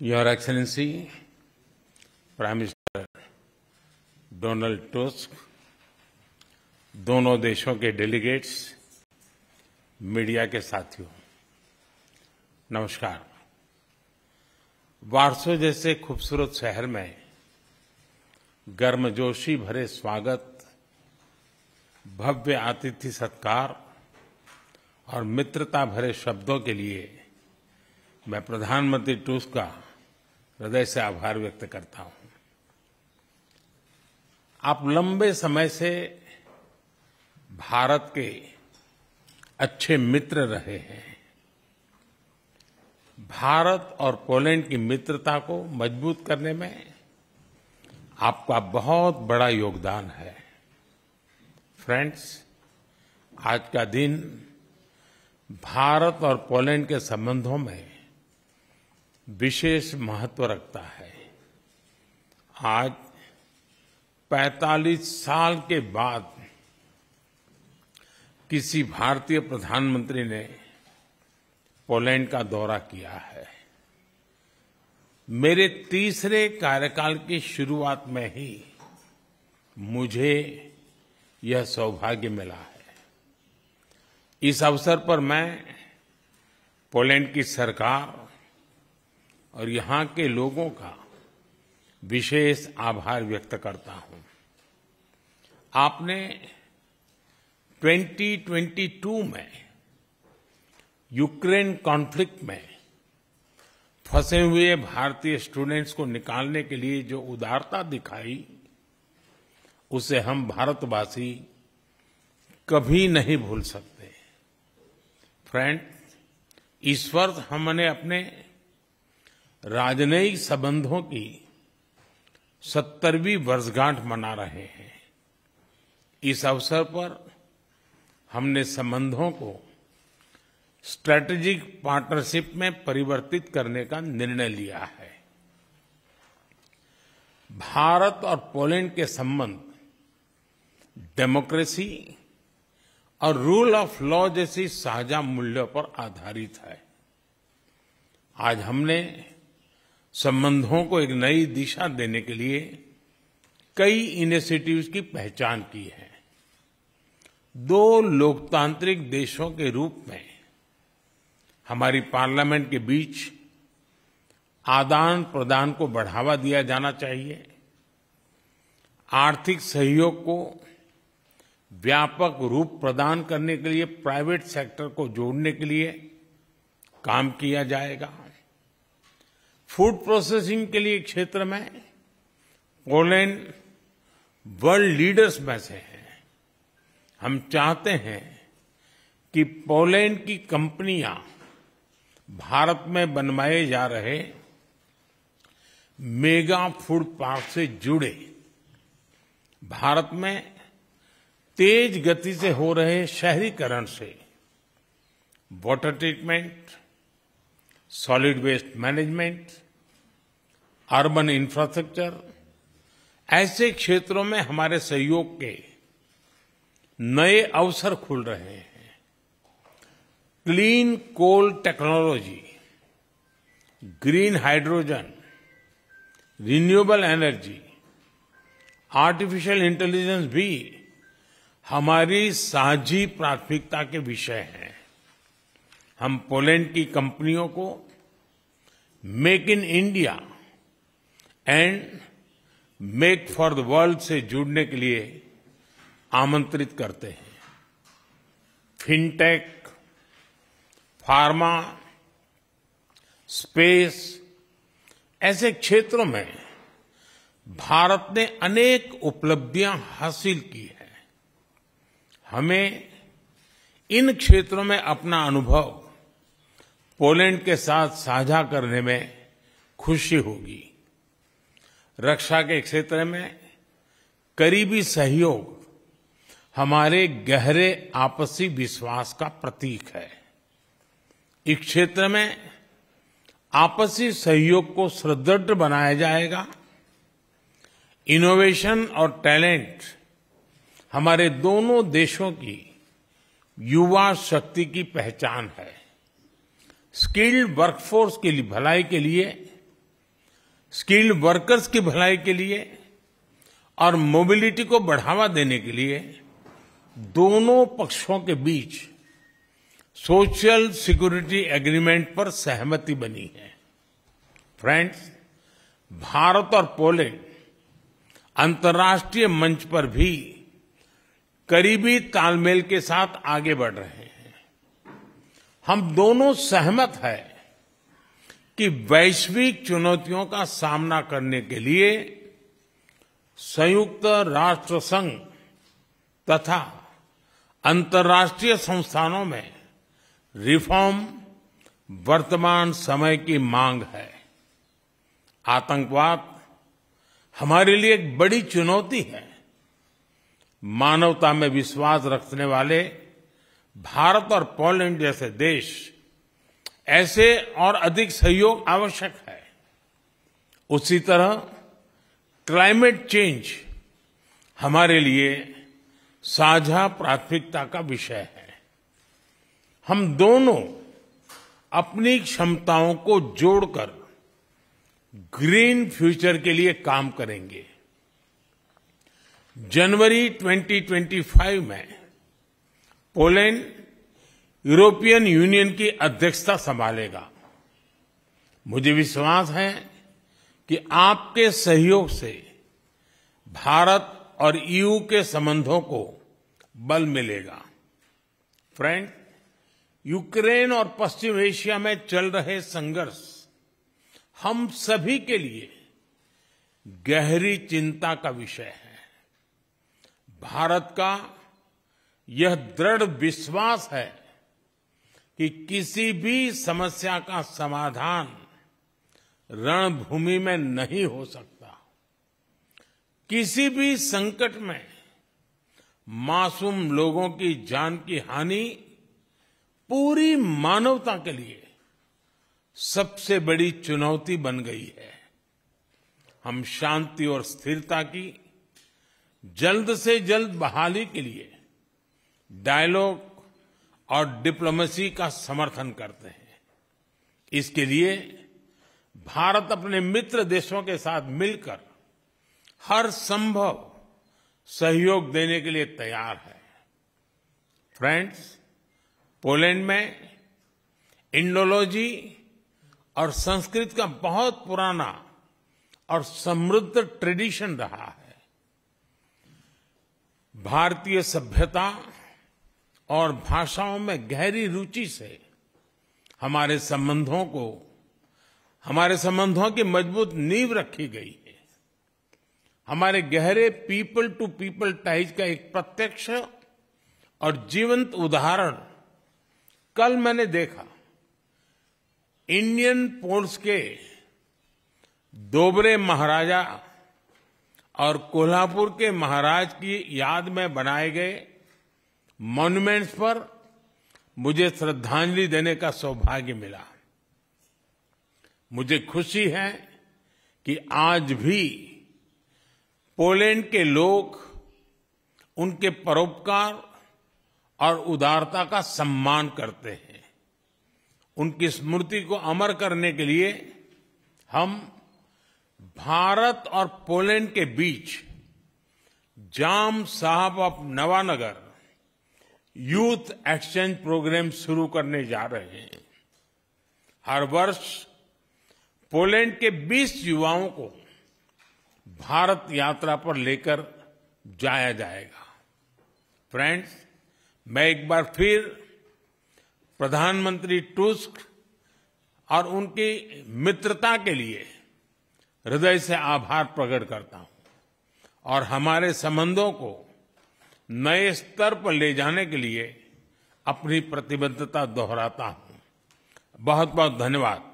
Your Excellency, Prime Minister Donald Tusk दोनों देशों के डेलीगेट्स मीडिया के साथियों नमस्कार वारसो जैसे खूबसूरत शहर में गर्मजोशी भरे स्वागत भव्य आतिथ्य सत्कार और मित्रता भरे शब्दों के लिए मैं प्रधानमंत्री टूस का हृदय से आभार व्यक्त करता हूं आप लंबे समय से भारत के अच्छे मित्र रहे हैं भारत और पोलैंड की मित्रता को मजबूत करने में आपका बहुत बड़ा योगदान है फ्रेंड्स आज का दिन भारत और पोलैंड के संबंधों में विशेष महत्व रखता है आज 45 साल के बाद किसी भारतीय प्रधानमंत्री ने पोलैंड का दौरा किया है मेरे तीसरे कार्यकाल की शुरुआत में ही मुझे यह सौभाग्य मिला है इस अवसर पर मैं पोलैंड की सरकार और यहां के लोगों का विशेष आभार व्यक्त करता हूं आपने 2022 में यूक्रेन कॉन्फ्लिक्ट में फंसे हुए भारतीय स्टूडेंट्स को निकालने के लिए जो उदारता दिखाई उसे हम भारतवासी कभी नहीं भूल सकते फ्रेंड इस वर्ष हमने अपने राजनयिक संबंधों की सत्तरवीं वर्षगांठ मना रहे हैं इस अवसर पर हमने संबंधों को स्ट्रैटेजिक पार्टनरशिप में परिवर्तित करने का निर्णय लिया है भारत और पोलैंड के संबंध डेमोक्रेसी और रूल ऑफ लॉ जैसी साझा मूल्यों पर आधारित है आज हमने संबंधों को एक नई दिशा देने के लिए कई इनिशिएटिव्स की पहचान की है दो लोकतांत्रिक देशों के रूप में हमारी पार्लियामेंट के बीच आदान प्रदान को बढ़ावा दिया जाना चाहिए आर्थिक सहयोग को व्यापक रूप प्रदान करने के लिए प्राइवेट सेक्टर को जोड़ने के लिए काम किया जाएगा फूड प्रोसेसिंग के लिए क्षेत्र में पोलैंड वर्ल्ड लीडर्स में से है हम चाहते हैं कि पोलैंड की कंपनियां भारत में बनवाए जा रहे मेगा फूड पार्क से जुड़े भारत में तेज गति से हो रहे शहरीकरण से water treatment solid waste management urban infrastructure ऐसे क्षेत्रों में हमारे सहयोग के नए अवसर खुल रहे हैं clean coal technology green hydrogen renewable energy artificial intelligence भी हमारी साझी प्राथमिकता के विषय हैं हम पोलैंड की कंपनियों को make in India and make for the world से जुड़ने के लिए आमंत्रित करते हैं फिनटेक फार्मा स्पेस ऐसे क्षेत्रों में भारत ने अनेक उपलब्धियां हासिल की है हमें इन क्षेत्रों में अपना अनुभव पोलैंड के साथ साझा करने में खुशी होगी रक्षा के क्षेत्र में करीबी सहयोग हमारे गहरे आपसी विश्वास का प्रतीक है इस क्षेत्र में आपसी सहयोग को सुदृढ़ बनाया जाएगा इनोवेशन और टैलेंट हमारे दोनों देशों की युवा शक्ति की पहचान है स्किल्ड वर्कफोर्स के लिए भलाई के लिए स्किल्ड वर्कर्स की भलाई के लिए और मोबिलिटी को बढ़ावा देने के लिए दोनों पक्षों के बीच सोशल सिक्योरिटी एग्रीमेंट पर सहमति बनी है फ्रेंड्स भारत और पोलैंड अंतर्राष्ट्रीय मंच पर भी करीबी तालमेल के साथ आगे बढ़ रहे हैं हम दोनों सहमत हैं कि वैश्विक चुनौतियों का सामना करने के लिए संयुक्त राष्ट्र संघ तथा अंतर्राष्ट्रीय संस्थानों में रिफॉर्म वर्तमान समय की मांग है आतंकवाद हमारे लिए एक बड़ी चुनौती है मानवता में विश्वास रखने वाले भारत और पोलैंड जैसे देश ऐसे और अधिक सहयोग आवश्यक है उसी तरह क्लाइमेट चेंज हमारे लिए साझा प्राथमिकता का विषय है हम दोनों अपनी क्षमताओं को जोड़कर ग्रीन फ्यूचर के लिए काम करेंगे जनवरी 2025 में पोलैंड यूरोपियन यूनियन की अध्यक्षता संभालेगा मुझे विश्वास है कि आपके सहयोग से भारत और ईयू के संबंधों को बल मिलेगा फ्रेंड यूक्रेन और पश्चिम एशिया में चल रहे संघर्ष हम सभी के लिए गहरी चिंता का विषय है भारत का यह दृढ़ विश्वास है कि किसी भी समस्या का समाधान रणभूमि में नहीं हो सकता किसी भी संकट में मासूम लोगों की जान की हानि पूरी मानवता के लिए सबसे बड़ी चुनौती बन गई है हम शांति और स्थिरता की जल्द से जल्द बहाली के लिए डायलॉग और डिप्लोमेसी का समर्थन करते हैं इसके लिए भारत अपने मित्र देशों के साथ मिलकर हर संभव सहयोग देने के लिए तैयार है फ्रेंड्स पोलैंड में इंडोलॉजी और संस्कृत का बहुत पुराना और समृद्ध ट्रेडिशन रहा है भारतीय सभ्यता और भाषाओं में गहरी रुचि से हमारे संबंधों को हमारे संबंधों की मजबूत नींव रखी गई है हमारे गहरे पीपल टू पीपल टाइज का एक प्रत्यक्ष और जीवंत उदाहरण कल मैंने देखा इंडियन पोर्ट्स के दोबरे महाराजा और कोल्हापुर के महाराज की याद में बनाए गए मॉन्यूमेंट्स पर मुझे श्रद्धांजलि देने का सौभाग्य मिला मुझे खुशी है कि आज भी पोलैंड के लोग उनके परोपकार और उदारता का सम्मान करते हैं उनकी स्मृति को अमर करने के लिए हम भारत और पोलैंड के बीच Jam Sahab of Nawanagar youth exchange programme शुरू करने जा रहे हैं हर वर्ष पोलैंड के 20 युवाओं को भारत यात्रा पर लेकर जाया जाएगा फ्रेंड्स मैं एक बार फिर प्रधानमंत्री टूस्क और उनकी मित्रता के लिए हृदय से आभार प्रकट करता हूं और हमारे संबंधों को नए स्तर पर ले जाने के लिए अपनी प्रतिबद्धता दोहराता हूं बहुत बहुत धन्यवाद